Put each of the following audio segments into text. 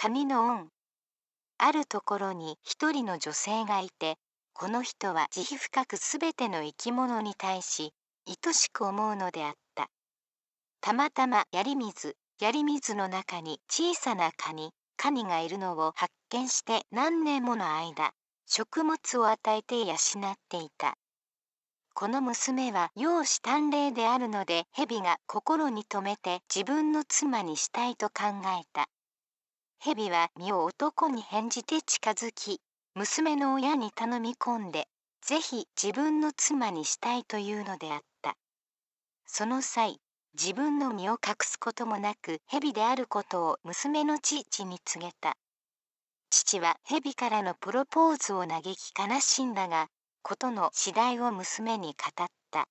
紙の恩あるところに一人の女性がいてこの人は慈悲深く全ての生き物に対し愛しく思うのであったたまたま槍水槍水の中に小さなカニカニがいるのを発見して何年もの間食物を与えて養っていたこの娘は容姿端麗であるので蛇が心に留めて自分の妻にしたいと考えた蛇は身を男に返じて近づき娘の親に頼み込んでぜひ自分の妻にしたいというのであったその際自分の身を隠すこともなく蛇であることを娘の父に告げた父は蛇からのプロポーズを嘆き悲しんだがことの次第を娘に語った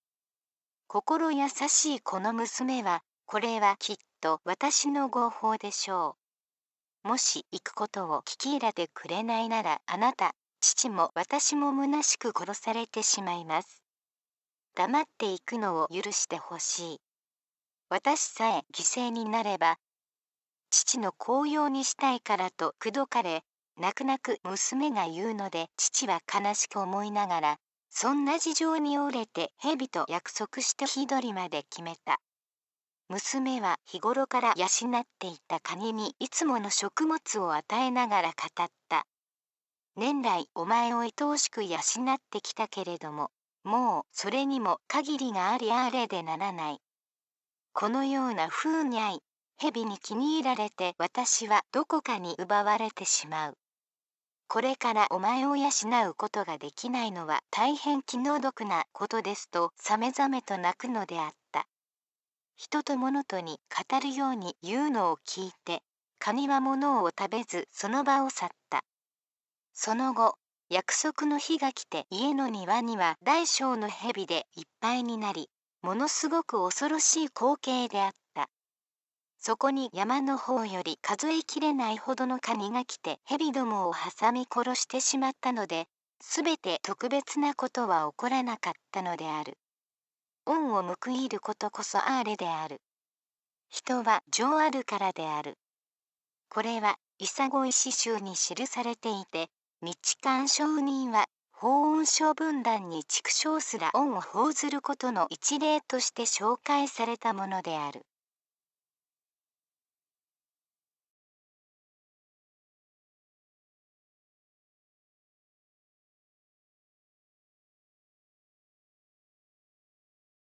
心優しいこの娘はこれはきっと私の合法でしょうもし行くことを聞き入れてくれないならあなた父も私も虚しく殺されてしまいます黙っていくのを許してほしい私さえ犠牲になれば父の紅葉にしたいからと口説かれ泣く泣く娘が言うので父は悲しく思いながらそんな事情に折れて蛇と約束して日取りまで決めた娘は日頃から養っていたカニにいつもの食物を与えながら語った年来お前を愛おしく養ってきたけれどももうそれにも限りがありあれでならないこのようなうにゃい蛇に気に入られて私はどこかに奪われてしまうこれからお前を養うことができないのは大変気の毒なことですとさめざめと泣くのであっ人と物とに語るように言うのを聞いて神は物を食べずその場を去ったその後約束の日が来て家の庭には大小の蛇でいっぱいになりものすごく恐ろしい光景であったそこに山の方より数えきれないほどのカニが来て蛇どもを挟み殺してしまったのですべて特別なことは起こらなかったのである恩を報いることこそアーレである。人は情あるからである。これは、イサゴイ詩集に記されていて、日刊商人は、法恩書分断に畜生すら恩を報ずることの一例として紹介されたものである。